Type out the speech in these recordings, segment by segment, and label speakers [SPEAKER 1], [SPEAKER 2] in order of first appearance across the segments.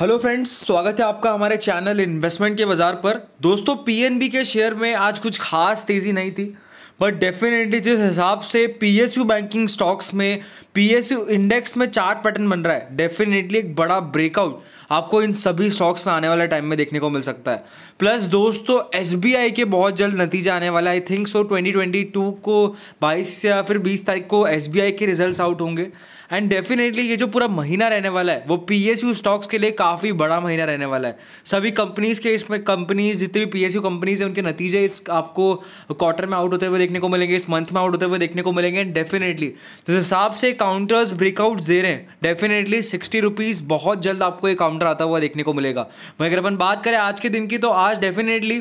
[SPEAKER 1] hello friends स्वागत है आपका हमारे चैनल इन्वेस्टमेंट के बाजार पर दोस्तों पीएनबी के शेयर में आज कुछ खास तेज़ी नहीं थी बट डेफिनेटली जिस हिसाब से पीएसयू बैंकिंग स्टॉक्स में पीएसयू इंडेक्स में चार्ट पैटर्न बन रहा है डेफिनेटली एक बड़ा ब्रेकआउट आपको इन सभी स्टॉक्स में आने वाले टाइम में देखने को मिल सकता है प्लस दोस्तों एस के बहुत जल्द नतीजे आने वाला आई थिंक सो टू को बाईस या फिर बीस तारीख को एस के रिजल्ट आउट होंगे एंड डेफिनेटली ये जो पूरा महीना रहने वाला है वो पी स्टॉक्स के लिए काफ़ी बड़ा महीना रहने वाला है सभी कंपनीज़ के इसमें कंपनीज जितनी भी पी कंपनीज हैं उनके नतीजे इस आपको क्वार्टर में आउट होते हुए देखने को मिलेंगे इस मंथ में आउट होते हुए देखने को मिलेंगे डेफिनेटली तो हिसाब से काउंटर्स ब्रेकआउट दे रहे हैं डेफिनेटली सिक्सटी रुपीज़ बहुत जल्द आपको ये काउंटर आता हुआ देखने को मिलेगा मगर अपन बात करें आज के दिन की तो आज डेफिनेटली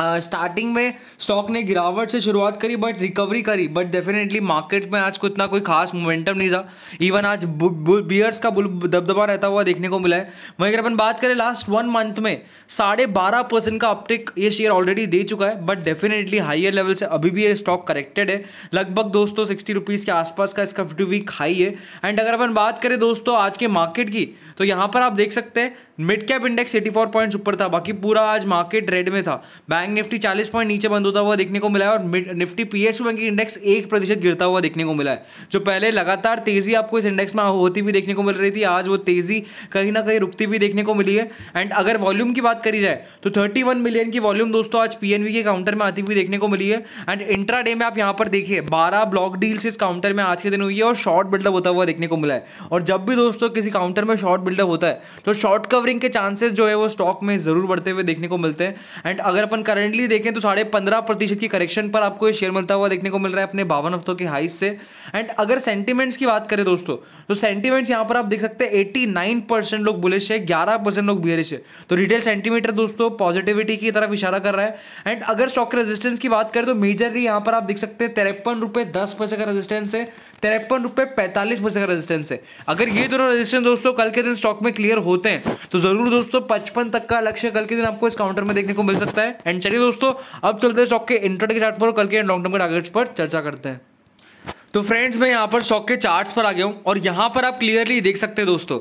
[SPEAKER 1] स्टार्टिंग uh, में स्टॉक ने गिरावट से शुरुआत करी बट रिकवरी करी बट डेफिनेटली मार्केट में आज को इतना कोई खास मोमेंटम नहीं था इवन आज बियर्स का बुल दबदबा रहता हुआ देखने को मिला है वहीं अगर अपन बात करें लास्ट वन मंथ में साढ़े बारह परसेंट का अपटेक ये शेयर ऑलरेडी दे चुका है बट डेफिनेटली हाइयर लेवल से अभी भी ये स्टॉक करेक्टेड है लगभग दोस्तों सिक्सटी रुपीज़ के आसपास का इसका फिफ्टी वीक हाई है एंड अगर अपन बात करें दोस्तों आज के मार्केट की तो यहाँ पर आप देख सकते हैं मिड कैप इंडेक्स 84 पॉइंट ऊपर था बाकी पूरा आज मार्केट रेड में था बैंक निफ्टी 40 पॉइंट नीचे बंद होता हुआ देखने को मिला है और निफ्टी पीएसयू बैंक इंडेक्स एक प्रतिशत गिरता हुआ देखने को मिला है जो पहले लगातार तेजी आपको इस इंडेक्स में होती हुई देखने को मिल रही थी आज वो तेजी कहीं ना कहीं रुकती हुई देखने को मिली है एंड अगर वॉल्यूम की बात करी जाए तो थर्टी मिलियन की वॉल्यूम दोस्तों आज पी के काउंटर में आती हुई देखने को मिली है एंड इंट्रा डे में आप यहाँ पर देखिए बारह ब्लॉक डील्स इस काउंटर में आज के दिन हुई है और शॉर्ट बिल्डअप होता हुआ देखने को मिला है और जब भी दोस्तों किसी काउंटर में शॉर्ट बिल्डअप होता है तो शॉर्ट कवर रिकवरिंग के चांसेस जो है वो स्टॉक में ज़रूर बढ़ते हुए देखने को मिलते हैं एंड अगर अपन करेंटली देखें तो साढ़े पंद्रह प्रतिशत की करेक्शन पर आपको ये शेयर मिलता हुआ देखने को मिल रहा है अपने बावन हफ्तों के हाइस से एंड अगर सेंटीमेंट्स की बात करें दोस्तों तो सेंटीमेंट्स यहाँ पर आप देख सकते हैं एट्टी नाइन परसेंट लोग बुलिश है ग्यारह परसेंट लोग बियरिश है तो रिटेल सेंटीमीटर दोस्तों पॉजिटिविटी की तरफ इशारा कर रहा है एंड अगर स्टॉक रेजिस्टेंस की बात करें तो मेजरली यहाँ पर आप देख सकते हैं तिरपन रुपये दस पैसे का रेजिस्टेंस है तिरपन रुपये पैंतालीस पैसे का रेजिस्टेंस है अगर ये दोनों रेजिस्टेंस दोस्तों कल के दिन स्टॉक में क्लियर होते हैं तो तो जरूर दोस्तों पचपन तक का लक्ष्य कल के दिन आपको इस काउंटर में देखने को मिल सकता है एंड चलिए दोस्तों अब चलते हैं स्टॉक के इंटर के चार्ट पर कल के लॉन्ग टर्म के टारगेट्स पर चर्चा करते हैं तो फ्रेंड्स मैं यहाँ पर स्टॉक के चार्ट्स पर आ गया हूँ और यहाँ पर आप क्लियरली देख सकते हैं दोस्तों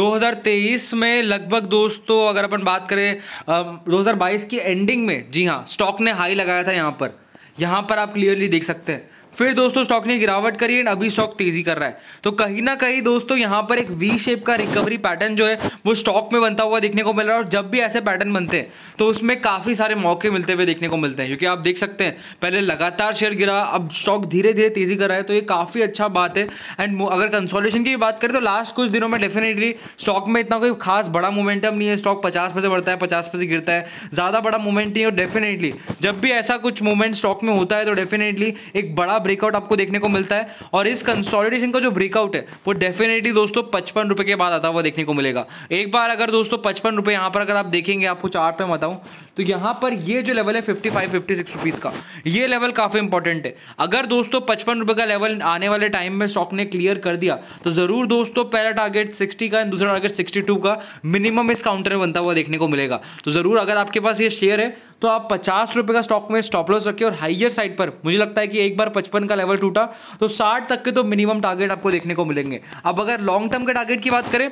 [SPEAKER 1] 2023 में लगभग दोस्तों अगर अपन बात करें आ, 2022 की एंडिंग में जी हाँ स्टॉक ने हाई लगाया था यहाँ पर यहाँ पर आप क्लियरली देख सकते हैं फिर दोस्तों स्टॉक ने गिरावट करी एंड अभी स्टॉक तेजी कर रहा है तो कहीं ना कहीं दोस्तों यहाँ पर एक वी शेप का रिकवरी पैटर्न जो है वो स्टॉक में बनता हुआ देखने को मिल रहा है और जब भी ऐसे पैटर्न बनते हैं तो उसमें काफ़ी सारे मौके मिलते हुए देखने को मिलते हैं क्योंकि आप देख सकते हैं पहले लगातार शेयर गिरा अब स्टॉक धीरे धीरे तेजी कर रहा है तो ये काफ़ी अच्छा बात है एंड अगर कंसोलेशन की बात करें तो लास्ट कुछ दिनों में डेफिनेटली स्टॉक में इतना कोई खास बड़ा मोमेंटम नहीं है स्टॉक पचास पैसे बढ़ता है पचास पैसे गिरता है ज़्यादा बड़ा मूवमेंट नहीं है और डेफिनेटली जब भी ऐसा कुछ मूवमेंट स्टॉक में होता है तो डेफिनेटली एक बड़ा ब्रेकआउट आपको देखने को मिलता है और इस कंसोलिडेशन का जो ब्रेकआउट है वो डेफिनेटली दोस्तों पचपन रुपए के बाद आता हुआ देखने को मिलेगा एक बार अगर दोस्तों पचपन रुपए यहां पर अगर आप देखेंगे आपको चार्ट में बताऊं तो यहां पर ये जो लेवल है fifty five fifty six rupees का ये लेवल काफ़ी इंपॉर्टेंट है अगर दोस्तों पचपन रुपए का लेवल आने वाले टाइम में स्टॉक ने क्लियर कर दिया तो ज़रूर दोस्तों पहला टारगेट सिक्सटी का दूसरा टारगेट सिक्सटी टू का मिनिमम इस काउंटर में बनता हुआ देखने को मिलेगा तो ज़रूर अगर आपके पास ये शेयर है तो आप पचास रुपए का स्टॉक में स्टॉप लॉस रखिए और हाइयर साइड पर मुझे लगता है कि एक बार पचपन पचपन का लेवल टूटा तो साठ तक के तो मिनिमम टारगेट आपको देखने को मिलेंगे अब अगर लॉन्ग टर्म के टारगेट की बात करें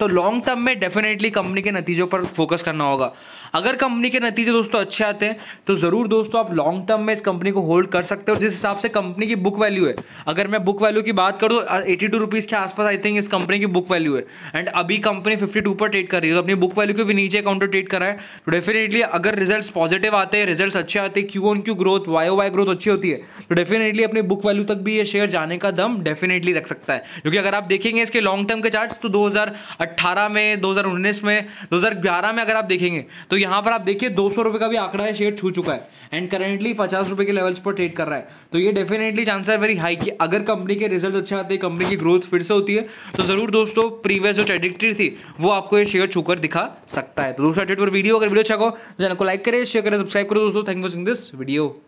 [SPEAKER 1] तो लॉन्ग टर्म में डेफिनेटली कंपनी के नतीजों पर फोकस करना होगा अगर कंपनी के नतीजे दोस्तों अच्छे आते हैं तो ज़रूर दोस्तों आप लॉन्ग टर्म में इस कंपनी को होल्ड कर सकते हो जिस हिसाब से कंपनी की बुक वैल्यू है अगर मैं बुक वैल्यू की बात करूँ तो एटी टू रुपीज़ के आसपास आई थिंक इस कंपनी की बुक वैल्यू है एंड अभी कंपनी फिफ्टी टू पर ट्रेड कर रही है तो अपनी बुक वैल्यू के भी नीचे काउंटर ट्रेड रहा है तो डेफिनेटली अगर रिजल्ट पॉजिटिव आते हैं रिजल्ट अच्छे आते हैं Q on Q growth Y O Y growth अच्छी होती है तो डेफिनेटली अपनी बुक वैल्यू तक भी ये शेयर जाने का दम डेफिनेटली रख सकता है क्योंकि अगर आप देखेंगे इसके लॉन्ग टर्म के चार्ट तो दो 2018 में 2019 में 2011 में अगर आप देखेंगे तो यहाँ पर आप देखिए दो सौ का भी आंकड़ा है शेयर छू चुका है एंड करेंटली पचास रुपये के लेवल्स पर ट्रेड कर रहा है तो ये डेफिनेटली चांस है वेरी हाई कि अगर कंपनी के रिजल्ट अच्छे आते हैं कंपनी की ग्रोथ फिर से होती है तो ज़रूर दोस्तों प्रीवियस जो ट्रेडिक्टरी थी वो आपको ये शेयर छूकर दिखा सकता है तो दोस्तों ट्रेड पर वीडियो अगर वीडियो अच्छा हो तो चैनल को लाइक करें शेयर करें सब्सक्राइब करो दोस्तों thank for watching this video